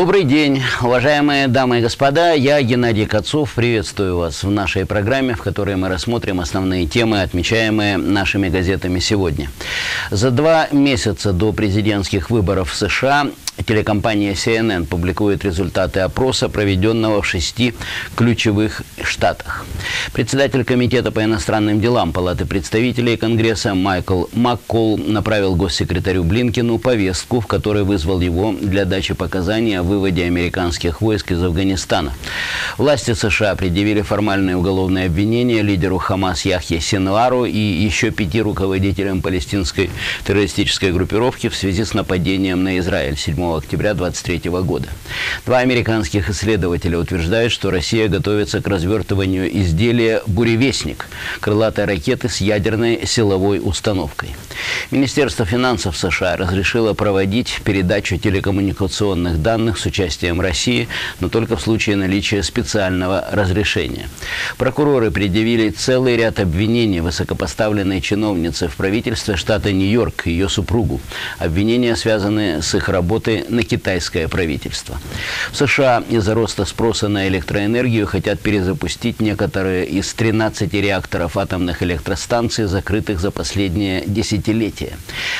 Добрый день, уважаемые дамы и господа. Я Геннадий Кацов. Приветствую вас в нашей программе, в которой мы рассмотрим основные темы, отмечаемые нашими газетами сегодня. За два месяца до президентских выборов в США Телекомпания CNN публикует результаты опроса, проведенного в шести ключевых штатах. Председатель Комитета по иностранным делам Палаты представителей Конгресса Майкл Маккол направил госсекретарю Блинкину повестку, в которой вызвал его для дачи показаний о выводе американских войск из Афганистана. Власти США предъявили формальные уголовные обвинения лидеру Хамас Яхье Синвару и еще пяти руководителям палестинской террористической группировки в связи с нападением на Израиль 7 8 октября 2023 года. Два американских исследователя утверждают, что Россия готовится к развертыванию изделия «Буревестник» – крылатой ракеты с ядерной силовой установкой. Министерство финансов США разрешило проводить передачу телекоммуникационных данных с участием России, но только в случае наличия специального разрешения. Прокуроры предъявили целый ряд обвинений высокопоставленной чиновнице в правительстве штата Нью-Йорк и ее супругу. Обвинения связаны с их работой на китайское правительство. В США из-за роста спроса на электроэнергию хотят перезапустить некоторые из 13 реакторов атомных электростанций, закрытых за последнее десятилетие.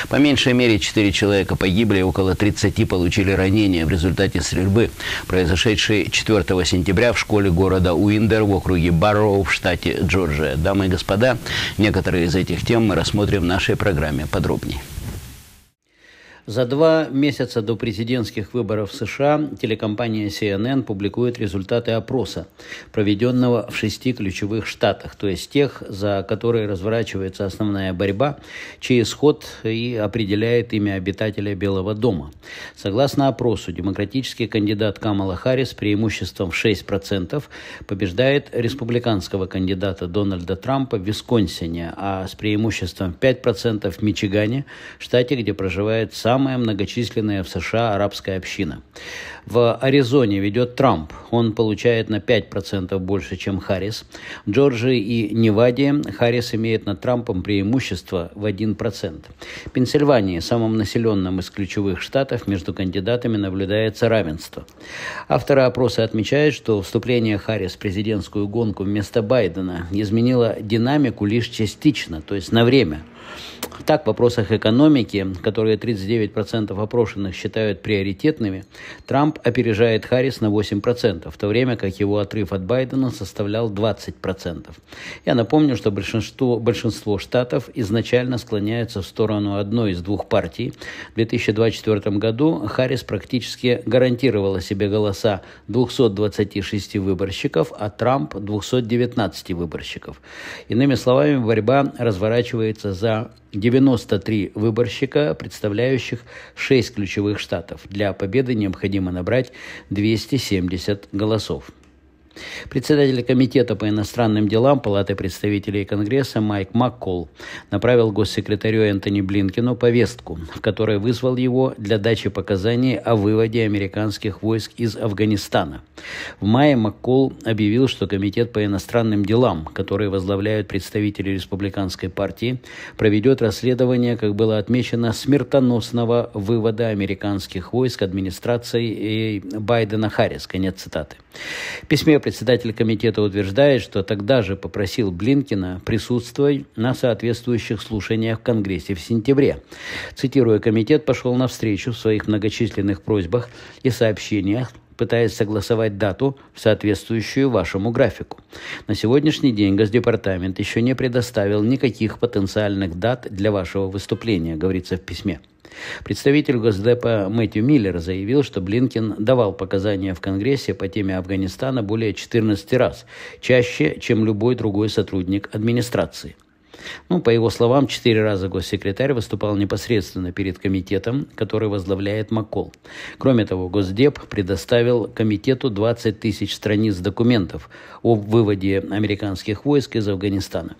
По меньшей мере 4 человека погибли, около 30 получили ранения в результате стрельбы, произошедшей 4 сентября в школе города Уиндер в округе Барроу в штате Джорджия. Дамы и господа, некоторые из этих тем мы рассмотрим в нашей программе подробнее. За два месяца до президентских выборов в США телекомпания CNN публикует результаты опроса, проведенного в шести ключевых штатах, то есть тех, за которые разворачивается основная борьба, чей исход и определяет имя обитателя Белого дома. Согласно опросу, демократический кандидат Камала Харрис преимуществом в 6% побеждает республиканского кандидата Дональда Трампа в Висконсине, а с преимуществом 5% в Мичигане, штате, где проживает сам самая многочисленная в США арабская община. В Аризоне ведет Трамп. Он получает на 5% больше, чем Харрис. В Джорджии и Неваде Харрис имеет над Трампом преимущество в 1%. В Пенсильвании, самом населенном из ключевых штатов, между кандидатами наблюдается равенство. Авторы опроса отмечают, что вступление Харрис в президентскую гонку вместо Байдена изменило динамику лишь частично, то есть на время – так, в вопросах экономики, которые 39% опрошенных считают приоритетными, Трамп опережает Харрис на 8%, в то время как его отрыв от Байдена составлял 20%. Я напомню, что большинство, большинство штатов изначально склоняются в сторону одной из двух партий. В 2024 году Харрис практически гарантировала себе голоса 226 выборщиков, а Трамп – 219 выборщиков. Иными словами, борьба разворачивается за за 93 выборщика, представляющих 6 ключевых штатов. Для победы необходимо набрать 270 голосов. Председатель Комитета по иностранным делам Палаты представителей Конгресса Майк Маккол направил госсекретарю Энтони Блинкину повестку, в которой вызвал его для дачи показаний о выводе американских войск из Афганистана. В мае Маккол объявил, что Комитет по иностранным делам, который возглавляют представители Республиканской партии, проведет расследование, как было отмечено, смертоносного вывода американских войск администрацией э, Байдена-Харрис. Конец цитаты. В письме председатель комитета утверждает, что тогда же попросил Блинкина присутствовать на соответствующих слушаниях в Конгрессе в сентябре. Цитируя, комитет пошел навстречу в своих многочисленных просьбах и сообщениях пытаясь согласовать дату, в соответствующую вашему графику. На сегодняшний день Госдепартамент еще не предоставил никаких потенциальных дат для вашего выступления, говорится в письме. Представитель Госдепа Мэтью Миллер заявил, что Блинкен давал показания в Конгрессе по теме Афганистана более 14 раз, чаще, чем любой другой сотрудник администрации. Ну, по его словам, четыре раза госсекретарь выступал непосредственно перед комитетом, который возглавляет Макол. Кроме того, Госдеп предоставил комитету 20 тысяч страниц документов о выводе американских войск из Афганистана.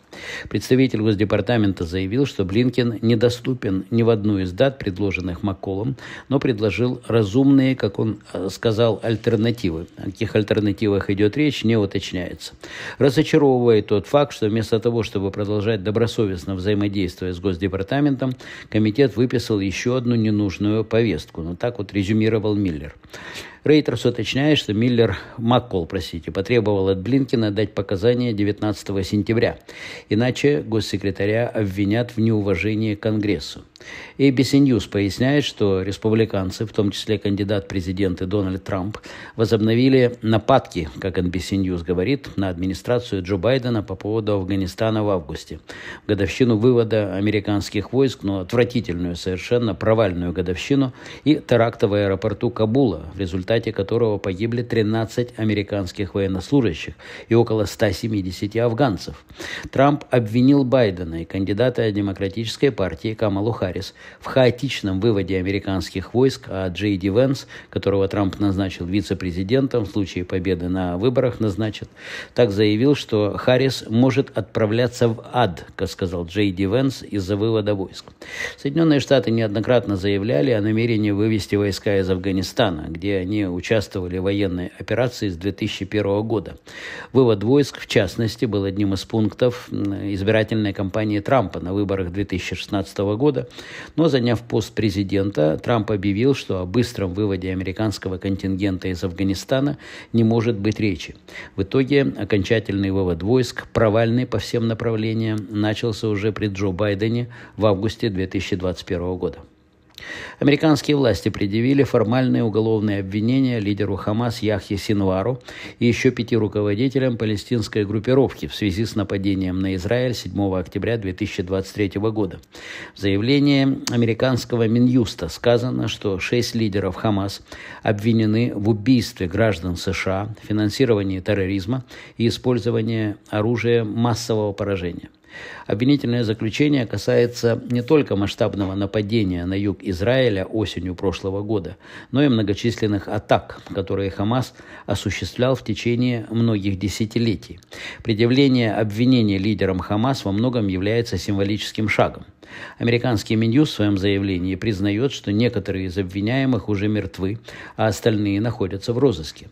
Представитель Госдепартамента заявил, что Блинкен недоступен ни в одну из дат, предложенных Макколом, но предложил разумные, как он э, сказал, альтернативы. О каких альтернативах идет речь, не уточняется. Разочаровывает тот факт, что вместо того, чтобы продолжать добросовестно взаимодействовать с Госдепартаментом, комитет выписал еще одну ненужную повестку. Но ну, так вот резюмировал Миллер. Рейтерс уточняет, что Миллер, Маккол, простите, потребовал от Блинкина дать показания 19 сентября, иначе госсекретаря обвинят в неуважении к Конгрессу. ABC News поясняет, что республиканцы, в том числе кандидат президента Дональд Трамп, возобновили нападки, как NBC News говорит, на администрацию Джо Байдена по поводу Афганистана в августе. годовщину вывода американских войск, но ну, отвратительную совершенно провальную годовщину, и теракта в аэропорту Кабула, в результате которого погибли 13 американских военнослужащих и около 170 афганцев. Трамп обвинил Байдена и кандидата Демократической партии Камалу Харрис Харрис в хаотичном выводе американских войск, а Джей Ди Венс, которого Трамп назначил вице-президентом в случае победы на выборах, назначит, так заявил, что Харрис может отправляться в ад, как сказал Джей Ди Венс, из-за вывода войск. Соединенные Штаты неоднократно заявляли о намерении вывести войска из Афганистана, где они участвовали в военной операции с 2001 года. Вывод войск, в частности, был одним из пунктов избирательной кампании Трампа на выборах 2016 года, но, заняв пост президента, Трамп объявил, что о быстром выводе американского контингента из Афганистана не может быть речи. В итоге окончательный вывод войск, провальный по всем направлениям, начался уже при Джо Байдене в августе 2021 года. Американские власти предъявили формальные уголовные обвинения лидеру Хамас Яхье Синвару и еще пяти руководителям палестинской группировки в связи с нападением на Израиль 7 октября 2023 года. В заявлении американского Минюста сказано, что шесть лидеров Хамас обвинены в убийстве граждан США, финансировании терроризма и использовании оружия массового поражения. Обвинительное заключение касается не только масштабного нападения на юг Израиля осенью прошлого года, но и многочисленных атак, которые Хамас осуществлял в течение многих десятилетий. Предъявление обвинения лидерам Хамас во многом является символическим шагом – Американский Минюс в своем заявлении признает, что некоторые из обвиняемых уже мертвы, а остальные находятся в розыске.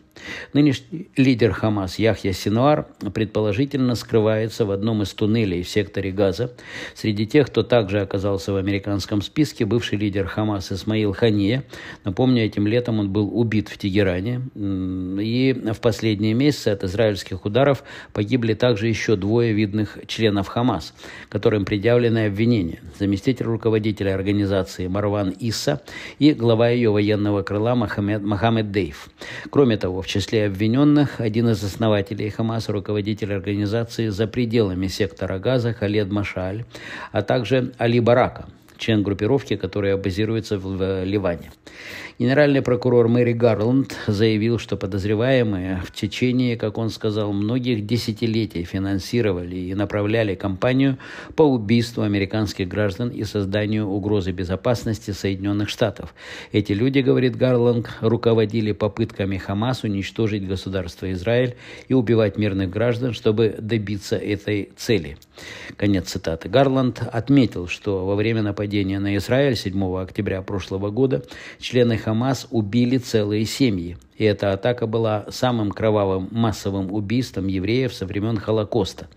Нынешний лидер Хамас Яхья Синуар предположительно скрывается в одном из туннелей в секторе Газа. Среди тех, кто также оказался в американском списке, бывший лидер Хамас Исмаил Хания. Напомню, этим летом он был убит в Тегеране. И в последние месяцы от израильских ударов погибли также еще двое видных членов Хамас, которым предъявлены обвинения заместитель руководителя организации Марван Иса и глава ее военного крыла Мохаммед, Мохаммед Дейв. Кроме того, в числе обвиненных один из основателей Хамас, руководитель организации за пределами сектора Газа Халед Машаль, а также Али Барака, член группировки, которая базируется в Ливане. Генеральный прокурор Мэри Гарланд заявил, что подозреваемые в течение, как он сказал, многих десятилетий финансировали и направляли кампанию по убийству американских граждан и созданию угрозы безопасности Соединенных Штатов. Эти люди, говорит Гарланд, руководили попытками Хамас уничтожить государство Израиль и убивать мирных граждан, чтобы добиться этой цели. Конец цитаты. Гарланд отметил, что во время нападения на Израиль 7 октября прошлого года члены Хамаса КАМАЗ убили целые семьи. И эта атака была самым кровавым массовым убийством евреев со времен Холокоста.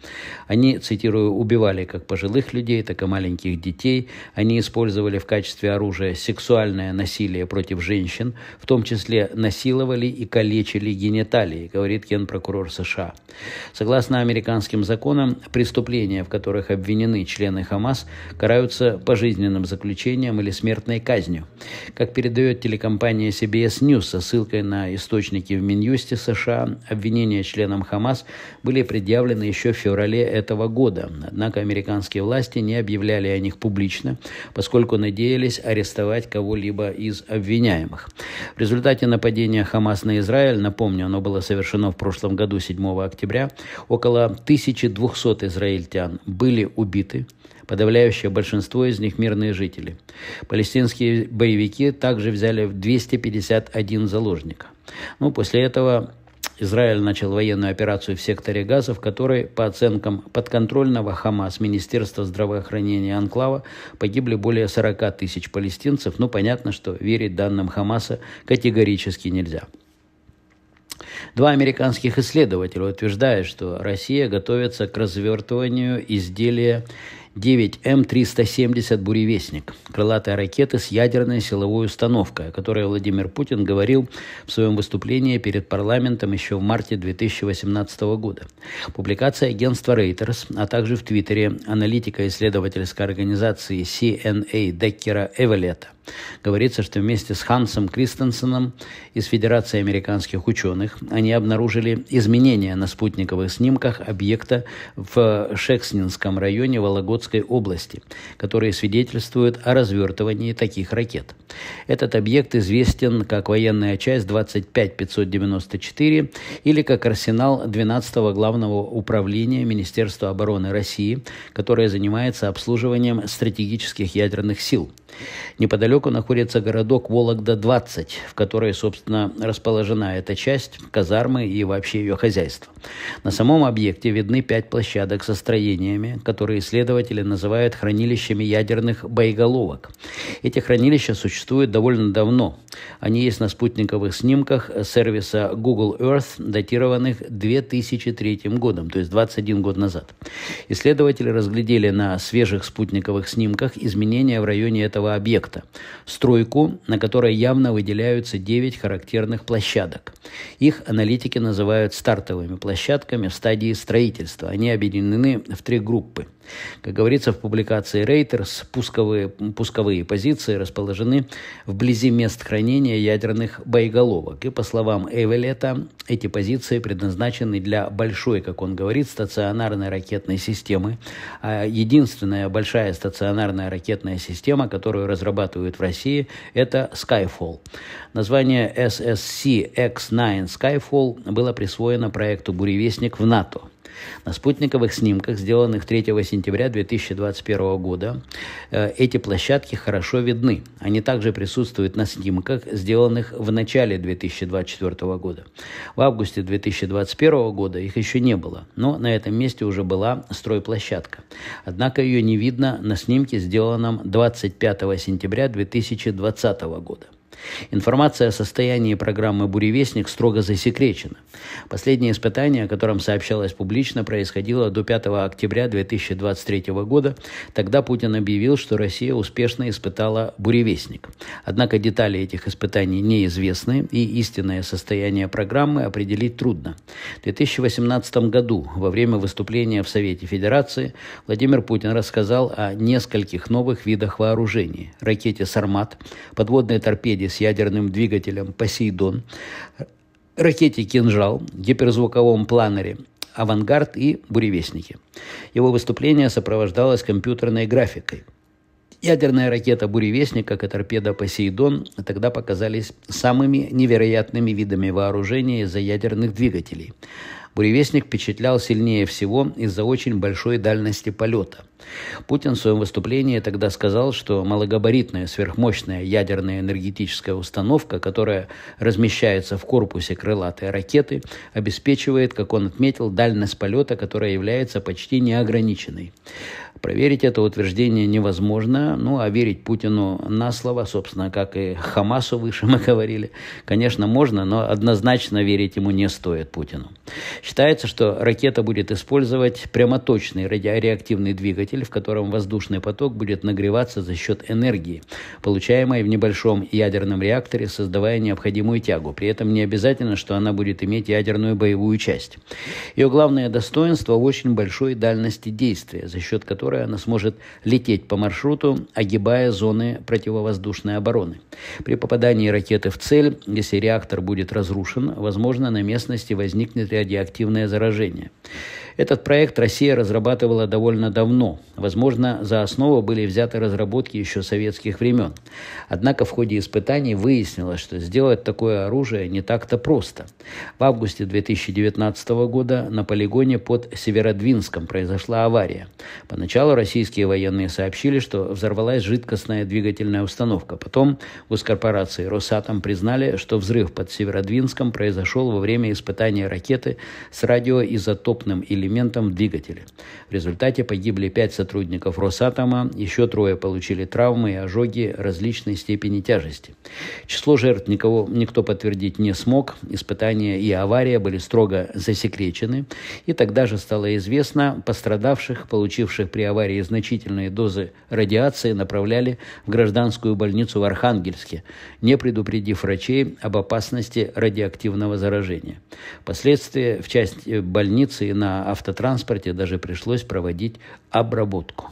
Они, цитирую, убивали как пожилых людей, так и маленьких детей. Они использовали в качестве оружия сексуальное насилие против женщин, в том числе насиловали и калечили гениталии, говорит генпрокурор США. Согласно американским законам, преступления, в которых обвинены члены Хамас, караются пожизненным заключением или смертной казнью. Как передает телекомпания CBS News со ссылкой на источники в Минюсте США, обвинения членам Хамас были предъявлены еще в феврале этого года. Однако американские власти не объявляли о них публично, поскольку надеялись арестовать кого-либо из обвиняемых. В результате нападения Хамас на Израиль, напомню, оно было совершено в прошлом году 7 октября, около 1200 израильтян были убиты, Подавляющее большинство из них – мирные жители. Палестинские боевики также взяли 251 заложника. Ну, после этого Израиль начал военную операцию в секторе газа, в которой, по оценкам подконтрольного Хамас Министерства здравоохранения Анклава, погибли более 40 тысяч палестинцев. Ну, понятно, что верить данным Хамаса категорически нельзя. Два американских исследователя утверждают, что Россия готовится к развертыванию изделия 9М370 «Буревестник» – крылатая ракета с ядерной силовой установкой, о которой Владимир Путин говорил в своем выступлении перед парламентом еще в марте 2018 года. Публикация агентства Reuters, а также в Твиттере аналитика исследовательской организации CNA Деккера Эвелета – Говорится, что вместе с Хансом Кристенсеном из Федерации американских ученых они обнаружили изменения на спутниковых снимках объекта в Шекснинском районе Вологодской области, которые свидетельствуют о развертывании таких ракет. Этот объект известен как военная часть 25594 или как арсенал 12-го главного управления Министерства обороны России, которое занимается обслуживанием стратегических ядерных сил. Неподалеку находится городок Вологда-20, в которой, собственно, расположена эта часть, казармы и вообще ее хозяйство. На самом объекте видны пять площадок со строениями, которые исследователи называют хранилищами ядерных боеголовок. Эти хранилища существуют существуют довольно давно. Они есть на спутниковых снимках сервиса Google Earth, датированных 2003 годом, то есть 21 год назад. Исследователи разглядели на свежих спутниковых снимках изменения в районе этого объекта. Стройку, на которой явно выделяются 9 характерных площадок. Их аналитики называют стартовыми площадками в стадии строительства. Они объединены в три группы. Как говорится в публикации Reuters, пусковые, пусковые позиции расположены вблизи мест хранения ядерных боеголовок. И, по словам Эвелета, эти позиции предназначены для большой, как он говорит, стационарной ракетной системы. А единственная большая стационарная ракетная система, которую разрабатывают в России, это Skyfall. Название SSC-X9 Skyfall было присвоено проекту «Буревестник» в НАТО – на спутниковых снимках, сделанных 3 сентября 2021 года, э, эти площадки хорошо видны. Они также присутствуют на снимках, сделанных в начале 2024 года. В августе 2021 года их еще не было, но на этом месте уже была стройплощадка. Однако ее не видно на снимке, сделанном 25 сентября 2020 года. Информация о состоянии программы «Буревестник» строго засекречена. Последнее испытание, о котором сообщалось публично, происходило до 5 октября 2023 года. Тогда Путин объявил, что Россия успешно испытала «Буревестник». Однако детали этих испытаний неизвестны, и истинное состояние программы определить трудно. В 2018 году, во время выступления в Совете Федерации, Владимир Путин рассказал о нескольких новых видах вооружений – ракете «Сармат», подводной торпеде Атлантиде с ядерным двигателем «Посейдон», ракете «Кинжал», гиперзвуковом планере «Авангард» и «Буревестники». Его выступление сопровождалось компьютерной графикой. Ядерная ракета «Буревестник», и торпеда «Посейдон», тогда показались самыми невероятными видами вооружения из-за ядерных двигателей. «Буревестник» впечатлял сильнее всего из-за очень большой дальности полета – Путин в своем выступлении тогда сказал, что малогабаритная сверхмощная ядерная энергетическая установка, которая размещается в корпусе крылатой ракеты, обеспечивает, как он отметил, дальность полета, которая является почти неограниченной. Проверить это утверждение невозможно, ну а верить Путину на слово, собственно, как и Хамасу выше мы говорили, конечно, можно, но однозначно верить ему не стоит Путину. Считается, что ракета будет использовать прямоточный радиореактивный двигатель двигатель, в котором воздушный поток будет нагреваться за счет энергии, получаемой в небольшом ядерном реакторе, создавая необходимую тягу. При этом не обязательно, что она будет иметь ядерную боевую часть. Ее главное достоинство – очень большой дальности действия, за счет которой она сможет лететь по маршруту, огибая зоны противовоздушной обороны. При попадании ракеты в цель, если реактор будет разрушен, возможно, на местности возникнет радиоактивное заражение. Этот проект Россия разрабатывала довольно давно. Возможно, за основу были взяты разработки еще советских времен. Однако в ходе испытаний выяснилось, что сделать такое оружие не так-то просто. В августе 2019 года на полигоне под Северодвинском произошла авария. Поначалу российские военные сообщили, что взорвалась жидкостная двигательная установка. Потом госкорпорации «Росатом» признали, что взрыв под Северодвинском произошел во время испытания ракеты с радиоизотопным элементом в двигателе. В результате погибли пять пять сотрудников Росатома, еще трое получили травмы и ожоги различной степени тяжести. Число жертв никого, никто подтвердить не смог, испытания и авария были строго засекречены, и тогда же стало известно, пострадавших, получивших при аварии значительные дозы радиации, направляли в гражданскую больницу в Архангельске, не предупредив врачей об опасности радиоактивного заражения. Впоследствии в часть больницы и на автотранспорте даже пришлось проводить об обработку.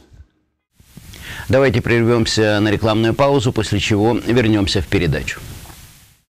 Давайте прервемся на рекламную паузу, после чего вернемся в передачу.